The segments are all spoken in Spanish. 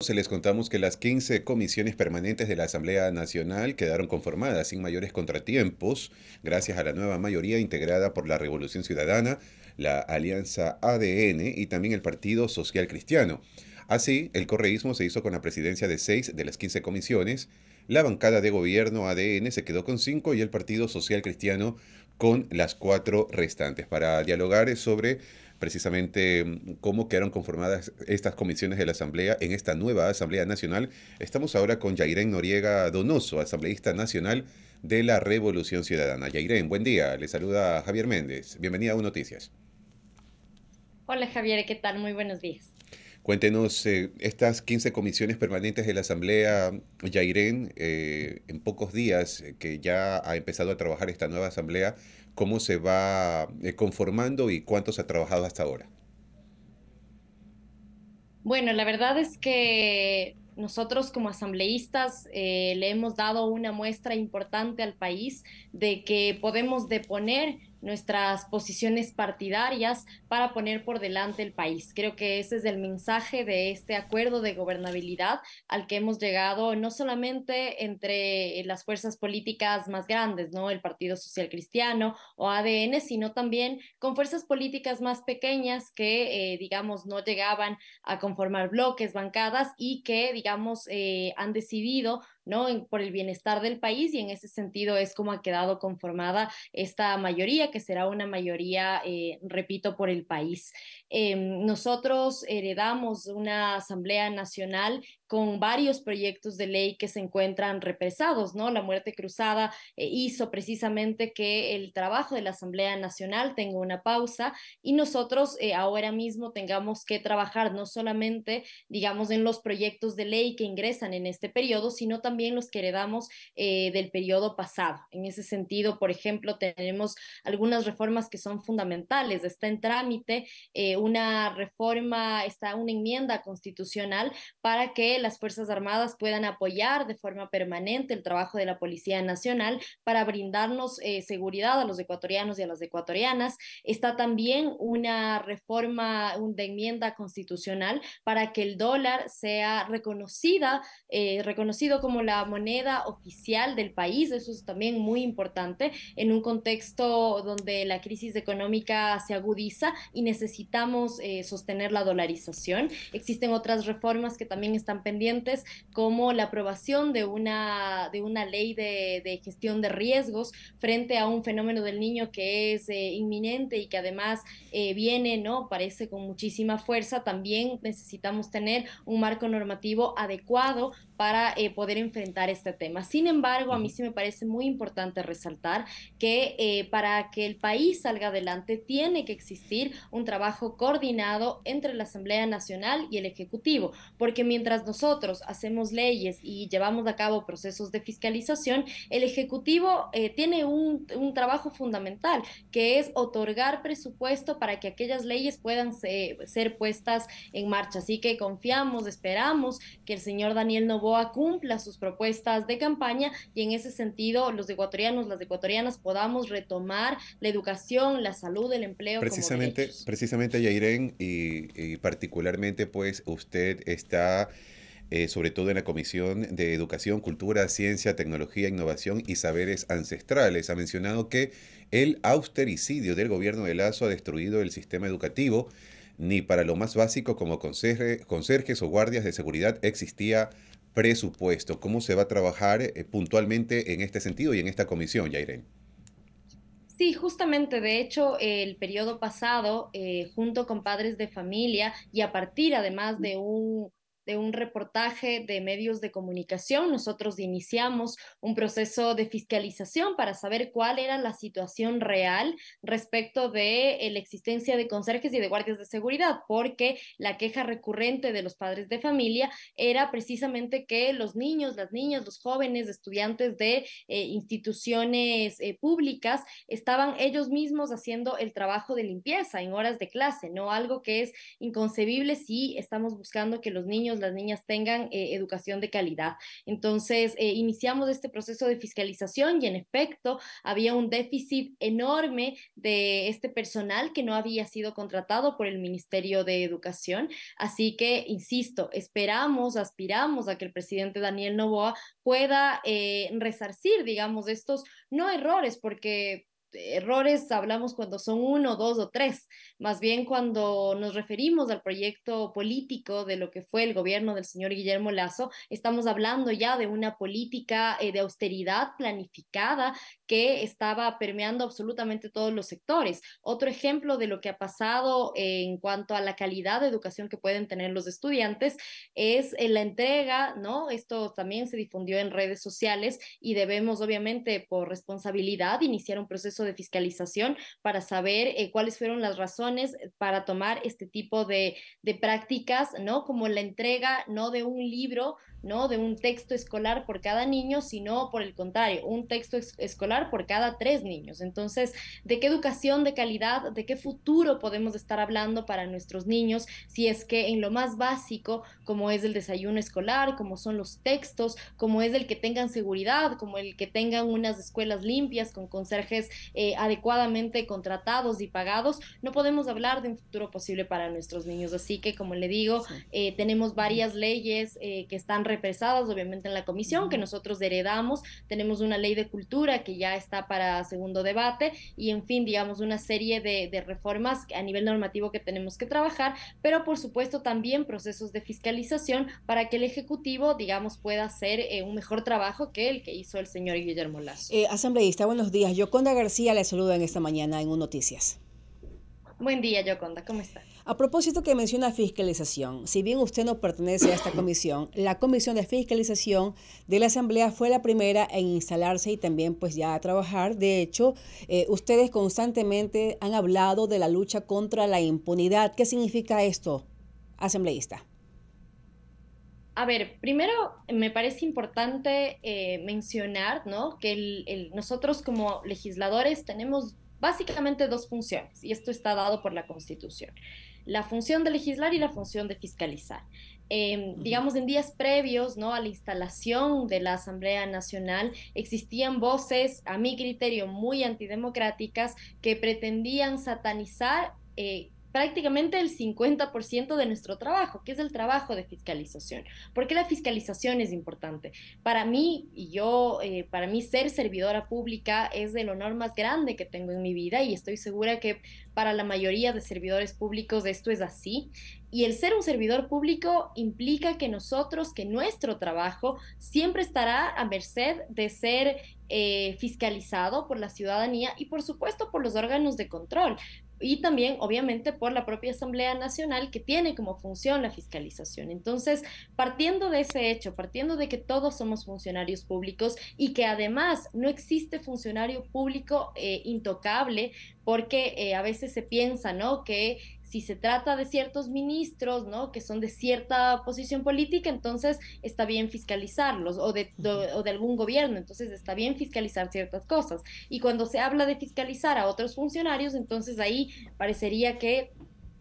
Se les contamos que las 15 comisiones permanentes de la Asamblea Nacional quedaron conformadas sin mayores contratiempos, gracias a la nueva mayoría integrada por la Revolución Ciudadana, la Alianza ADN y también el Partido Social Cristiano. Así, el correísmo se hizo con la presidencia de seis de las 15 comisiones, la bancada de gobierno ADN se quedó con cinco y el Partido Social Cristiano con las cuatro restantes. Para dialogar sobre precisamente mm, cómo quedaron conformadas estas comisiones de la Asamblea en esta nueva Asamblea Nacional. Estamos ahora con Yairén Noriega Donoso, asambleísta nacional de la Revolución Ciudadana. Yairén, buen día. Le saluda Javier Méndez. Bienvenida a Noticias. Hola Javier, ¿qué tal? Muy buenos días. Cuéntenos, eh, estas 15 comisiones permanentes de la Asamblea Yairén, eh, en pocos días eh, que ya ha empezado a trabajar esta nueva Asamblea, ¿cómo se va conformando y cuántos ha trabajado hasta ahora? Bueno, la verdad es que nosotros como asambleístas le hemos dado una muestra importante al país de que podemos deponer nuestras posiciones partidarias para poner por delante el país. Creo que ese es el mensaje de este acuerdo de gobernabilidad al que hemos llegado no solamente entre las fuerzas políticas más grandes, ¿no? El Partido Social Cristiano o ADN, sino también con fuerzas políticas más pequeñas que, eh, digamos, no llegaban a conformar bloques, bancadas y que, digamos, eh, han decidido ¿no? por el bienestar del país y en ese sentido es como ha quedado conformada esta mayoría, que será una mayoría, eh, repito, por el país. Em, nosotros heredamos una Asamblea Nacional con varios proyectos de ley que se encuentran represados, ¿no? La muerte cruzada eh, hizo precisamente que el trabajo de la Asamblea Nacional tenga una pausa y nosotros eh, ahora mismo tengamos que trabajar no solamente, digamos, en los proyectos de ley que ingresan en este periodo, sino también los que heredamos eh, del periodo pasado. En ese sentido, por ejemplo, tenemos algunas reformas que son fundamentales. Está en trámite eh, una reforma, está una enmienda constitucional para que las Fuerzas Armadas puedan apoyar de forma permanente el trabajo de la Policía Nacional para brindarnos eh, seguridad a los ecuatorianos y a las ecuatorianas. Está también una reforma un, de enmienda constitucional para que el dólar sea reconocida, reconocido como la moneda oficial del país, eso es también muy importante en un contexto donde la crisis económica se agudiza y necesitamos eh, sostener la dolarización. Existen otras reformas que también están pendientes, como la aprobación de una, de una ley de, gestión de riesgos frente a un fenómeno del niño que es eh, inminente y que además eh, viene, ¿no? Parece con muchísima fuerza. También necesitamos tener un marco normativo adecuado para eh, poder enfrentar este tema. Sin embargo, a mí sí me parece muy importante resaltar que eh, para que el país salga adelante tiene que existir un trabajo coordinado entre la Asamblea Nacional y el Ejecutivo, porque mientras nosotros hacemos leyes y llevamos a cabo procesos de fiscalización, el Ejecutivo eh, tiene un, un, trabajo fundamental, que es otorgar presupuesto para que aquellas leyes puedan ser, ser puestas en marcha. Así que confiamos, esperamos que el señor Daniel Novo cumpla sus propuestas de campaña y en ese sentido los ecuatorianos, las ecuatorianas podamos retomar la educación, la salud, el empleo. Precisamente, precisamente Yairén y, particularmente pues usted está... Eh, sobre todo en la Comisión de Educación, Cultura, Ciencia, Tecnología, Innovación y Saberes Ancestrales. Ha mencionado que el austericidio del gobierno de Lazo ha destruido el sistema educativo. Ni para lo más básico como conserjes o guardias de seguridad existía presupuesto. ¿Cómo se va a trabajar eh, puntualmente en este sentido y en esta comisión, Yairén? Sí, justamente, de hecho, el periodo pasado, eh, junto con padres de familia y a partir además de un de un reportaje de medios de comunicación, nosotros iniciamos un proceso de fiscalización para saber cuál era la situación real respecto de eh, la existencia de conserjes y de guardias de seguridad, porque la queja recurrente de los padres de familia era precisamente que los niños, las niñas, los jóvenes, estudiantes de eh, instituciones eh, públicas estaban ellos mismos haciendo el trabajo de limpieza en horas de clase, ¿no? Algo que es inconcebible si estamos buscando que los niños las niñas tengan eh, educación de calidad. Entonces, eh, iniciamos este proceso de fiscalización y en efecto había un déficit enorme de este personal que no había sido contratado por el Ministerio de Educación. Así que, insisto, esperamos, aspiramos a que el presidente Daniel Novoa pueda eh, resarcir, digamos, estos no errores, porque este, errores hablamos cuando son uno, dos o tres. Más bien cuando nos referimos al proyecto político de lo que fue el gobierno del señor Guillermo Lazo, estamos hablando ya de una política eh, de austeridad planificada que estaba permeando absolutamente todos los sectores. Otro ejemplo de lo que ha pasado en cuanto a la calidad de educación que pueden tener los estudiantes es la entrega, ¿no? Esto también se difundió en redes sociales y debemos, obviamente, por responsabilidad, iniciar un proceso de fiscalización para saber eh, cuáles fueron las razones para tomar este tipo de, de prácticas, ¿no? Como la entrega, no de un libro, ¿no? De un texto escolar por cada niño, sino por el contrario, un texto escolar por cada tres niños. Entonces, ¿de qué educación de calidad, de qué futuro podemos estar hablando para nuestros niños si es que en lo más básico, como es el desayuno escolar, como son los textos, como es el que tengan seguridad, como el que tengan unas escuelas limpias con conserjes eh, adecuadamente contratados y pagados, no podemos hablar de un futuro posible para nuestros niños. Así que, como le digo, eh, tenemos varias leyes eh, que están represadas, obviamente, en la comisión, que nosotros heredamos. Tenemos una ley de cultura que ya está para segundo debate y, en fin, digamos, una serie de, reformas a nivel normativo que tenemos que trabajar, pero, por supuesto, también procesos de fiscalización para que el Ejecutivo, digamos, pueda hacer eh, un mejor trabajo que el que hizo el señor Guillermo Lazo. Eh, asambleísta, buenos días. Yoconda García le saluda en esta mañana en Un Noticias. Buen día, Yoconda. ¿Cómo está? A propósito que menciona fiscalización, si bien usted no pertenece a esta comisión, la comisión de fiscalización de la Asamblea fue la primera en instalarse y también pues ya a trabajar. De hecho, eh, ustedes constantemente han hablado de la lucha contra la impunidad. ¿Qué significa esto, asambleísta? A ver, primero me parece importante eh, mencionar ¿no? que nosotros como legisladores tenemos básicamente dos funciones, y esto está dado por la Constitución la función de legislar y la función de fiscalizar. Em, digamos, en días previos ¿no? a la instalación de la Asamblea Nacional, existían voces, a mi criterio, muy antidemocráticas que pretendían satanizar eh, prácticamente el 50% de nuestro trabajo, que es el trabajo de fiscalización. ¿Por qué la fiscalización es importante? Para mí, y yo, eh, para mí ser servidora pública es el honor más grande que tengo en mi vida y estoy segura que para la mayoría de servidores públicos esto es así. Y el ser un servidor público implica que nosotros, que nuestro trabajo siempre estará a merced de ser eh, fiscalizado por la ciudadanía y por supuesto por los órganos de control y también, obviamente, por la propia Asamblea Nacional, que tiene como función la fiscalización. Entonces, partiendo de ese hecho, partiendo de que todos somos funcionarios públicos y que además no existe funcionario público eh, intocable, porque eh, a veces se piensa, ¿no?, que si se trata de ciertos ministros, ¿no? Que son de cierta posición política, entonces está bien fiscalizarlos, o de, o de algún gobierno, entonces está bien fiscalizar ciertas cosas. Y cuando se habla de fiscalizar a otros funcionarios, entonces ahí parecería que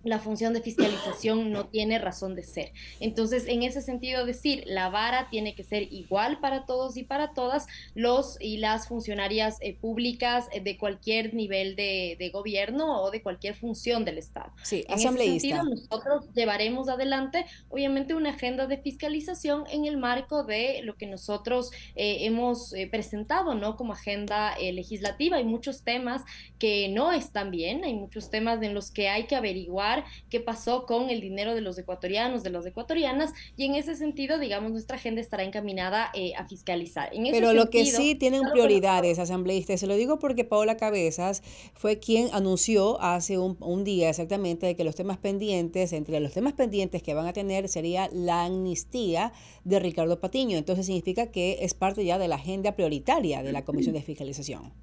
la función de fiscalización no tiene razón de ser. Entonces, en ese sentido, decir, la vara tiene que ser igual para todos y para todas los y las funcionarias eh, públicas eh, de cualquier nivel de, gobierno o de cualquier función del Estado. Sí, en ese sentido, nosotros llevaremos adelante, obviamente, una agenda de fiscalización en el marco de lo que nosotros eh, hemos presentado, ¿no? Como agenda legislativa. Hay muchos temas que no están bien, hay muchos temas en los que hay que averiguar qué pasó con el dinero de los ecuatorianos, de las ecuatorianas, y en ese sentido, digamos, nuestra agenda estará encaminada eh, a fiscalizar. Pero lo que sí tienen prioridades, asambleístas, se lo digo porque Paola Cabezas fue quien anunció hace un, día exactamente de que los temas pendientes, entre los temas pendientes que van a tener sería la amnistía de Ricardo Patiño. Entonces significa que es parte ya de la agenda prioritaria de la Comisión de Fiscalización.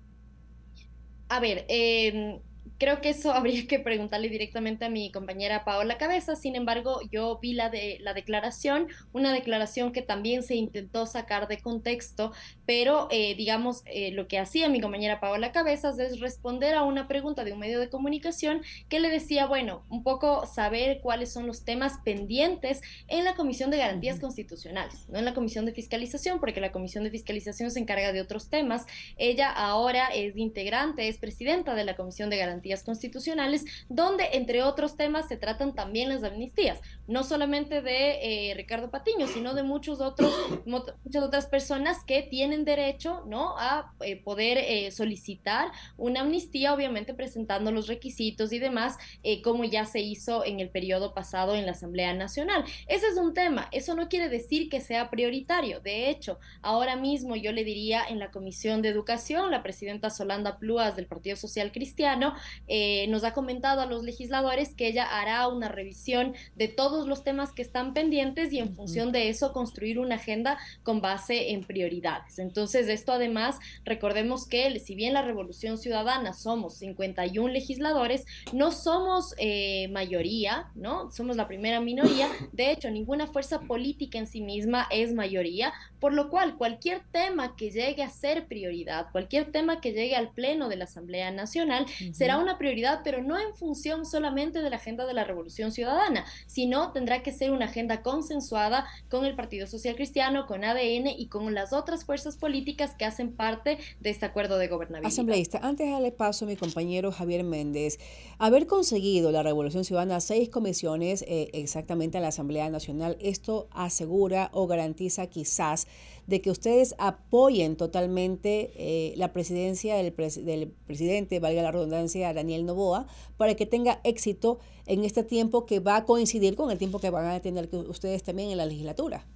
A ver, eh, Creo que eso habría que preguntarle directamente a mi compañera Paola Cabezas, Sin embargo, yo vi la, de, la declaración, una declaración que también se intentó sacar de contexto, pero eh, digamos, eh, lo que hacía mi compañera Paola Cabezas es responder a una pregunta de un medio de comunicación que le decía, bueno, un poco saber cuáles son los temas pendientes en la Comisión de Garantías Constitucionales, no en la Comisión de Fiscalización, porque la Comisión de Fiscalización se encarga de otros temas. Ella ahora es integrante, es presidenta de la Comisión de Garantías constitucionales, donde, entre otros temas, se tratan también las amnistías, no solamente de eh, Ricardo Patiño, sino de muchos otros, muchas otras personas que tienen derecho ¿no? a eh, poder eh, solicitar una amnistía, obviamente presentando los requisitos y demás, como ya se hizo en el periodo pasado en la Asamblea Nacional. Ese es un tema, eso no quiere decir que sea prioritario. De hecho, ahora mismo yo le diría en la Comisión de Educación, la presidenta Solanda Pluas del Partido Social Cristiano, eh, nos ha comentado a los legisladores que ella hará una revisión de todos los temas que están pendientes y en función de eso construir una agenda con base en prioridades. Entonces, esto además, recordemos que si bien la Revolución Ciudadana somos 51 legisladores, no somos eh, mayoría, ¿no? Somos la primera minoría. De hecho, ninguna fuerza política en sí misma es mayoría, por lo cual cualquier tema que llegue a ser prioridad, cualquier tema que llegue al Pleno de la Asamblea Nacional, será una prioridad, pero no en función solamente de la agenda de la Revolución Ciudadana, sino tendrá que ser una agenda consensuada con el Partido Social Cristiano, con ADN y con las otras fuerzas políticas que hacen parte de este acuerdo de gobernabilidad. Asambleísta, antes de darle paso a mi compañero Javier Méndez, haber conseguido la Revolución Ciudadana seis comisiones eh, exactamente a la Asamblea Nacional, esto asegura o garantiza quizás de que ustedes apoyen totalmente eh, la presidencia del, presidente, valga la redundancia, Daniel Novoa, para que tenga éxito en este tiempo que va a coincidir con el tiempo que van a tener ustedes también en la legislatura.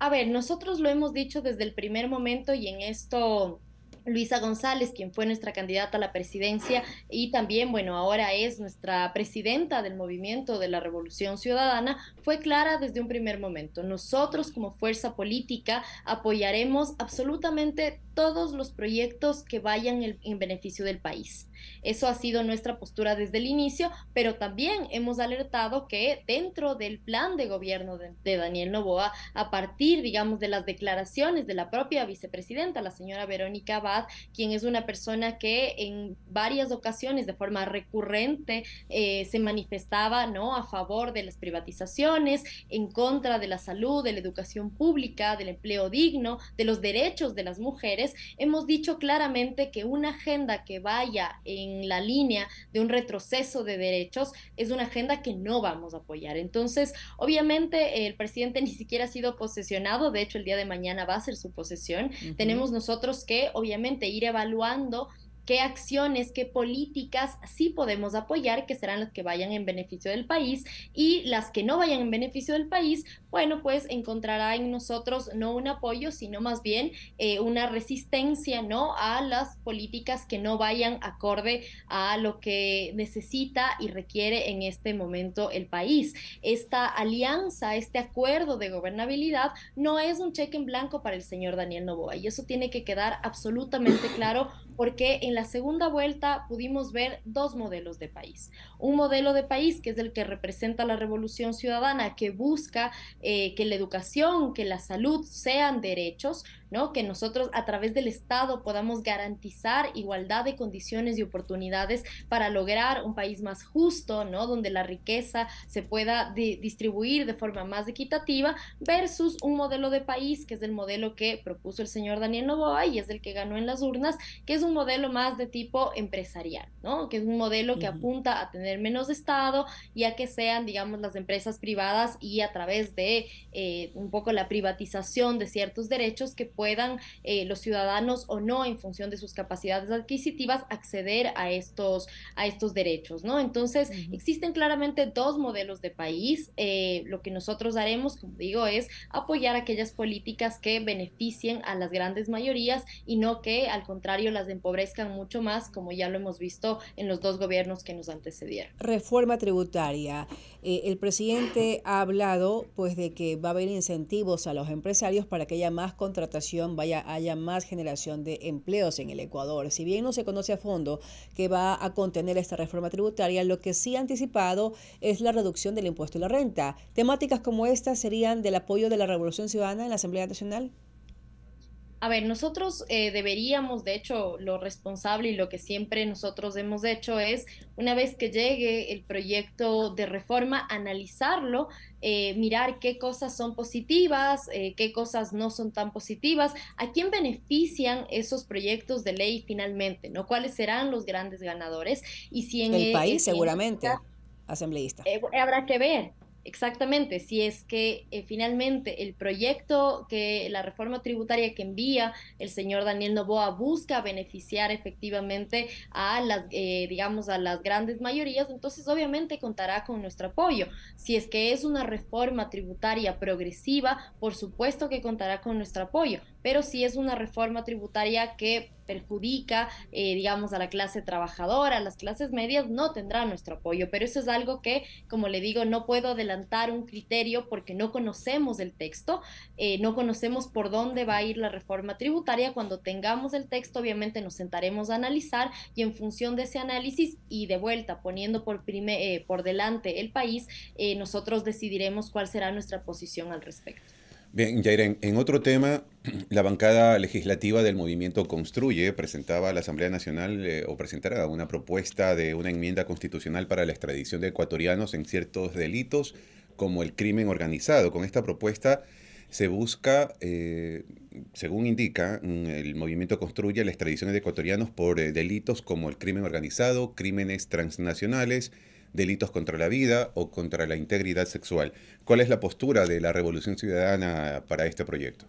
A ver, nosotros lo hemos dicho desde el primer momento y en esto Luisa González, quien fue nuestra candidata a la presidencia y también, bueno, ahora es nuestra presidenta del movimiento de la Revolución Ciudadana, fue clara desde un primer momento. Nosotros como fuerza política apoyaremos absolutamente todos los proyectos que vayan en, beneficio del país. Eso ha sido nuestra postura desde el inicio, pero también hemos alertado que dentro del plan de gobierno de, Daniel Novoa, a partir, digamos, de las declaraciones de la propia vicepresidenta, la señora Verónica Abad, quien es una persona que en varias ocasiones de forma recurrente eh, se manifestaba ¿no? a favor de las privatizaciones, en contra de la salud, de la educación pública, del empleo digno, de los derechos de las mujeres, hemos dicho claramente que una agenda que vaya en la línea de un retroceso de derechos es una agenda que no vamos a apoyar. Entonces, obviamente, el presidente ni siquiera ha sido posesionado, de hecho, el día de mañana va a ser su posesión. Tenemos nosotros que, obviamente, ir evaluando qué acciones, qué políticas sí podemos apoyar, que serán las que vayan en beneficio del país y las que no vayan en beneficio del país, bueno, pues encontrará en nosotros no un apoyo, sino más bien eh, una resistencia, ¿no? A las políticas que no vayan acorde a lo que necesita y requiere en este momento el país. Esta alianza, este acuerdo de gobernabilidad no es un cheque en blanco para el señor Daniel Novoa y eso tiene que quedar absolutamente claro porque en la segunda vuelta pudimos ver dos modelos de país. Un modelo de país que es el que representa la revolución ciudadana, que busca eh, que la educación, que la salud sean derechos, ¿no? Que nosotros a través del Estado podamos garantizar igualdad de condiciones y oportunidades para lograr un país más justo, ¿no? Donde la riqueza se pueda distribuir de forma más equitativa versus un modelo de país que es el modelo que propuso el señor Daniel Novoa y es el que ganó en las urnas, que es un modelo más de tipo empresarial, ¿no? Que es un modelo que apunta a tener menos Estado y a que sean, digamos, las empresas privadas y a través de eh, un poco la privatización de ciertos derechos que puedan eh, los ciudadanos o no, en función de sus capacidades adquisitivas, acceder a estos, a estos derechos, ¿no? Entonces, existen claramente dos modelos de país. Eh, lo que nosotros haremos, como digo, es apoyar aquellas políticas que beneficien a las grandes mayorías y no que, al contrario, las empobrezcan mucho más, como ya lo hemos visto en los dos gobiernos que nos antecedieron. Reforma tributaria. Eh, el presidente ha hablado, pues, de que va a haber incentivos a los empresarios para que haya más contratación vaya, haya más generación de empleos en el Ecuador. Si bien no se conoce a fondo que va a contener esta reforma tributaria, lo que sí ha anticipado es la reducción del impuesto a la renta. Temáticas como esta serían del apoyo de la Revolución Ciudadana en la Asamblea Nacional. A ver, nosotros eh, deberíamos, de hecho, lo responsable y lo que siempre nosotros hemos hecho es, una vez que llegue el proyecto de reforma, analizarlo, eh, mirar qué cosas son positivas, eh, qué cosas no son tan positivas, a quién benefician esos proyectos de ley finalmente, ¿no? ¿Cuáles serán los grandes ganadores? Y si en el e, país, seguramente. asambleísta. habrá que ver, Exactamente, si es que eh, finalmente el proyecto que la reforma tributaria que envía el señor Daniel Novoa busca beneficiar efectivamente a las, eh, digamos, a las grandes mayorías, entonces obviamente contará con nuestro apoyo. Si es que es una reforma tributaria progresiva, por supuesto que contará con nuestro apoyo pero si es una reforma tributaria que perjudica, eh, digamos, a la clase trabajadora, a las clases medias no tendrá nuestro apoyo, pero eso es algo que, como le digo, no puedo adelantar un criterio porque no conocemos el texto, eh, no conocemos por dónde va a ir la reforma tributaria. Cuando tengamos el texto, obviamente nos sentaremos a analizar y en función de ese análisis y de vuelta, poniendo por, eh, por delante el país, nosotros decidiremos cuál será nuestra posición al respecto. Bien, Yairen, en otro tema, la bancada legislativa del movimiento Construye presentaba a la Asamblea Nacional eh, o presentará una propuesta de una enmienda constitucional para la extradición de ecuatorianos en ciertos delitos como el crimen organizado. Con esta propuesta se busca, eh, según indica, mm, el movimiento Construye la extradición de ecuatorianos por eh, delitos como el crimen organizado, crímenes transnacionales, delitos contra la vida o contra la integridad sexual. ¿Cuál es la postura de la Revolución Ciudadana para este proyecto?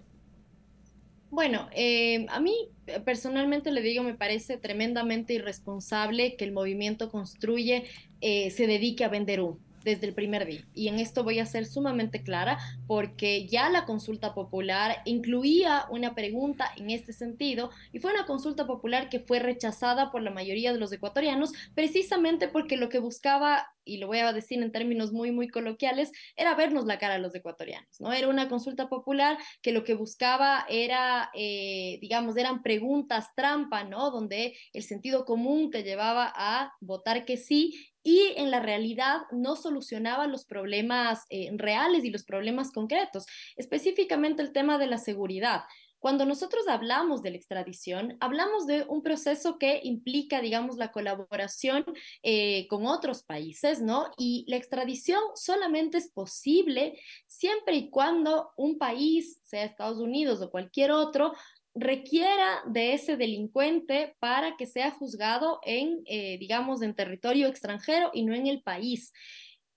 Bueno, eh, a mí personalmente le digo, me parece tremendamente irresponsable que el movimiento Construye eh, se dedique a vender un desde el primer día. Y en esto voy a ser sumamente clara porque ya la consulta popular incluía una pregunta en este sentido y fue una consulta popular que fue rechazada por la mayoría de los ecuatorianos precisamente porque lo que buscaba y lo voy a decir en términos muy, muy coloquiales, era vernos la cara a los ecuatorianos, ¿no? Era una consulta popular que lo que buscaba era, eh, digamos, eran preguntas trampa, ¿no? Donde el sentido común te llevaba a votar que sí y en la realidad no solucionaba los problemas eh, reales y los problemas concretos, específicamente el tema de la seguridad. Cuando nosotros hablamos de la extradición, hablamos de un proceso que implica, digamos, la colaboración eh, con otros países, ¿no? Y la extradición solamente es posible siempre y cuando un país, sea Estados Unidos o cualquier otro, requiera de ese delincuente para que sea juzgado en, eh, digamos, en territorio extranjero y no en el país.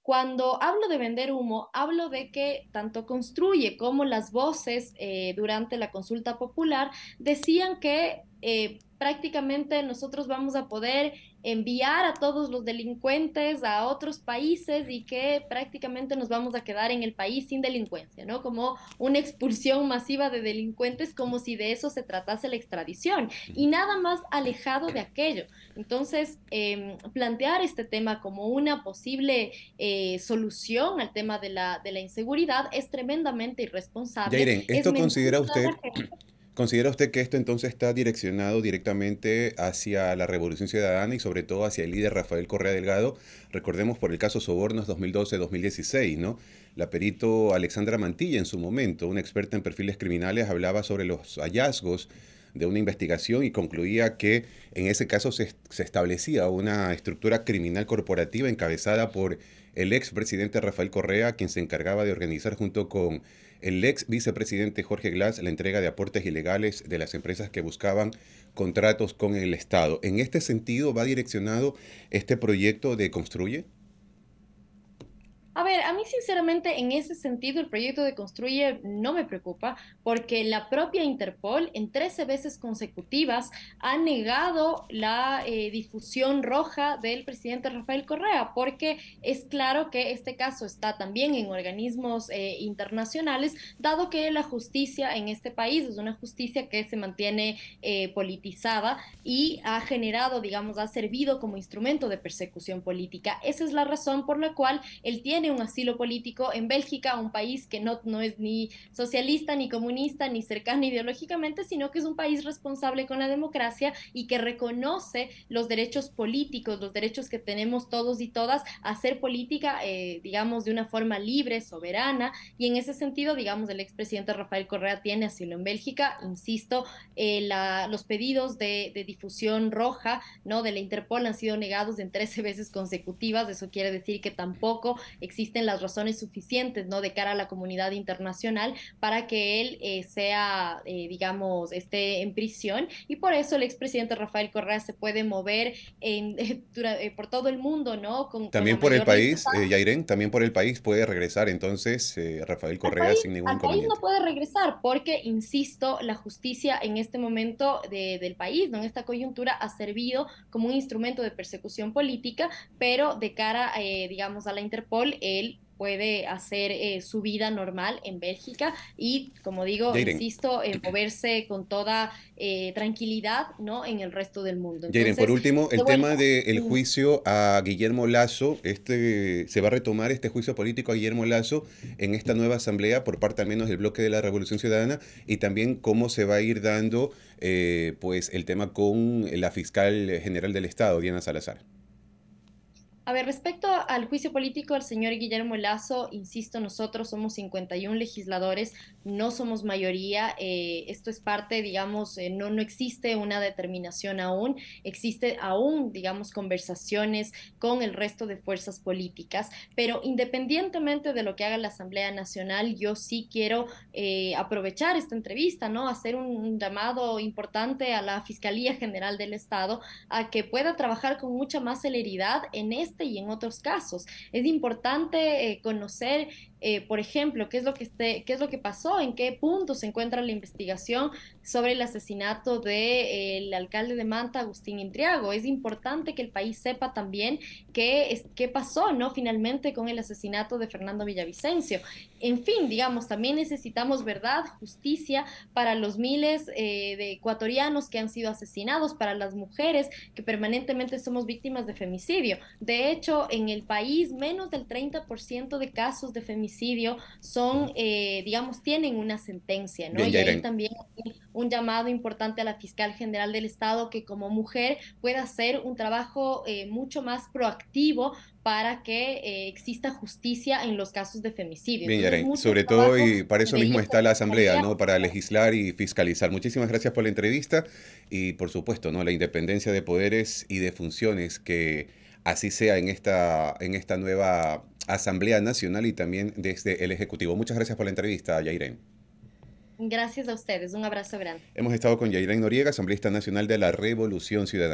Cuando hablo de vender humo, hablo de que tanto Construye como las voces eh, durante la consulta popular decían que eh, prácticamente nosotros vamos a poder enviar a todos los delincuentes a otros países y que prácticamente nos vamos a quedar en el país sin delincuencia, ¿no? Como una expulsión masiva de delincuentes, como si de eso se tratase la extradición y nada más alejado de aquello. Entonces, em, plantear este tema como una posible eh, solución al tema de la, inseguridad es tremendamente irresponsable. Miren, ¿esto considera usted... ¿Considera usted que esto entonces está direccionado directamente hacia la Revolución Ciudadana y sobre todo hacia el líder Rafael Correa Delgado? Recordemos por el caso Sobornos 2012-2016, ¿no? La perito Alexandra Mantilla en su momento, una experta en perfiles criminales, hablaba sobre los hallazgos de una investigación y concluía que en ese caso se, se establecía una estructura criminal corporativa encabezada por el ex presidente Rafael Correa, quien se encargaba de organizar junto con el ex vicepresidente Jorge Glass la entrega de aportes ilegales de las empresas que buscaban contratos con el Estado. ¿En este sentido va direccionado este proyecto de Construye? A ver, a mí sinceramente en ese sentido el proyecto de Construye no me preocupa porque la propia Interpol en 13 veces consecutivas ha negado la eh, difusión roja del presidente Rafael Correa porque es claro que este caso está también en organismos eh, internacionales dado que la justicia en este país es una justicia que se mantiene eh, politizada y ha generado, digamos, ha servido como instrumento de persecución política. Esa es la razón por la cual él tiene un asilo político en Bélgica, un país que no, no es ni socialista, ni comunista, ni cercano ideológicamente, sino que es un país responsable con la democracia y que reconoce los derechos políticos, los derechos que tenemos todos y todas a hacer política, eh, digamos, de una forma libre, soberana. Y en ese sentido, digamos, el expresidente Rafael Correa tiene asilo en Bélgica, insisto, eh, los pedidos de, difusión roja, ¿no? De la Interpol han sido negados en 13 veces consecutivas, eso quiere decir que tampoco existen las razones suficientes, ¿no? De cara a la comunidad internacional para que él eh, sea, eh, digamos, esté en prisión. Y por eso el expresidente Rafael Correa se puede mover en, eh, por todo el mundo, ¿no? Con, también por el país, Yairén, también por el país puede regresar entonces Rafael Correa sin ningún inconveniente. no puede regresar porque, insisto, la justicia en este momento del país, ¿no? En esta coyuntura ha servido como un instrumento de persecución política, pero de cara, digamos, a la Interpol él puede hacer eh, su vida normal en Bélgica y, como digo, insisto, en eh, moverse con toda eh, tranquilidad ¿no? en el resto del mundo. Entonces, por último, el tema del juicio a Guillermo Lazo, este, se va a retomar este juicio político a Guillermo Lazo en esta nueva asamblea por parte al menos del bloque de la Revolución Ciudadana y también cómo se va a ir dando pues, el tema con la fiscal general del Estado, Diana Salazar. A ver, respecto al juicio político al señor Guillermo Lazo, insisto, nosotros somos 51 legisladores, no somos mayoría, eh, esto es parte, digamos, eh, no, no existe una determinación aún, existe aún, digamos, conversaciones con el resto de fuerzas políticas, pero independientemente de lo que haga la Asamblea Nacional, yo sí quiero eh, aprovechar esta entrevista, ¿no? Hacer un, un llamado importante a la Fiscalía General del Estado a que pueda trabajar con mucha más celeridad en este y en otros casos. Es importante eh, conocer, eh, por ejemplo, qué es, lo que qué es lo que pasó, en qué punto se encuentra la investigación sobre el asesinato del de, eh, alcalde de Manta, Agustín Intriago. Es importante que el país sepa también qué, qué pasó, ¿no? Finalmente con el asesinato de Fernando Villavicencio. En fin, digamos, también necesitamos verdad, justicia para los miles eh, de ecuatorianos que han sido asesinados, para las mujeres que permanentemente somos víctimas de femicidio. De hecho, en el país, menos del 30% de casos de femicidio son, eh, digamos, tienen una sentencia, ¿no? y también un llamado importante a la fiscal general del Estado que como mujer pueda hacer un trabajo eh, mucho más proactivo para que eh, exista justicia en los casos de femicidio. Bien, sobre todo y para eso mismo está la Asamblea, ¿no? Para legislar y fiscalizar. Muchísimas gracias por la entrevista y por supuesto, ¿no? La independencia de poderes y de funciones que así sea en esta, en esta nueva Asamblea Nacional y también desde el Ejecutivo. Muchas gracias por la entrevista, Yairén. Gracias a ustedes, un abrazo grande. Hemos estado con Yairén Noriega, asambleísta nacional de la Revolución Ciudadana.